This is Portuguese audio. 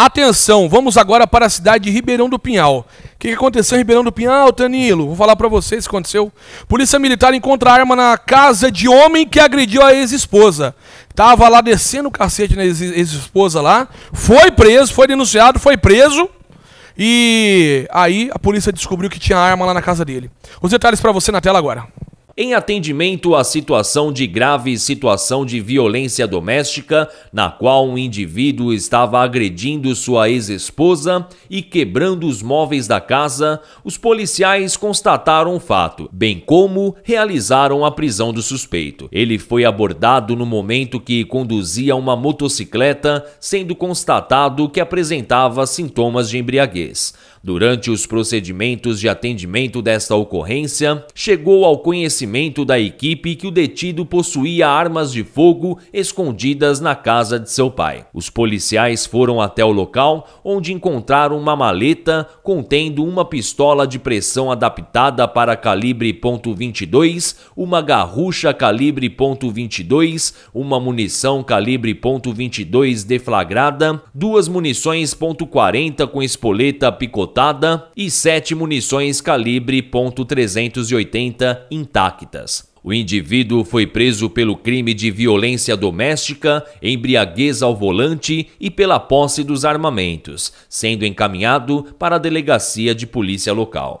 Atenção, vamos agora para a cidade de Ribeirão do Pinhal. O que aconteceu em Ribeirão do Pinhal, Danilo? Vou falar para vocês o que aconteceu. Polícia Militar encontra arma na casa de homem que agrediu a ex-esposa. Tava lá descendo o cacete na ex-esposa lá. Foi preso, foi denunciado, foi preso. E aí a polícia descobriu que tinha arma lá na casa dele. Os detalhes para você na tela agora em atendimento à situação de grave situação de violência doméstica, na qual um indivíduo estava agredindo sua ex-esposa e quebrando os móveis da casa, os policiais constataram o fato, bem como realizaram a prisão do suspeito. Ele foi abordado no momento que conduzia uma motocicleta, sendo constatado que apresentava sintomas de embriaguez. Durante os procedimentos de atendimento desta ocorrência, chegou ao conhecimento conhecimento da equipe que o detido possuía armas de fogo escondidas na casa de seu pai. Os policiais foram até o local, onde encontraram uma maleta contendo uma pistola de pressão adaptada para calibre .22, uma garrucha calibre .22, uma munição calibre .22 deflagrada, duas munições .40 com espoleta picotada e sete munições calibre .380 intactas. O indivíduo foi preso pelo crime de violência doméstica, embriaguez ao volante e pela posse dos armamentos, sendo encaminhado para a delegacia de polícia local.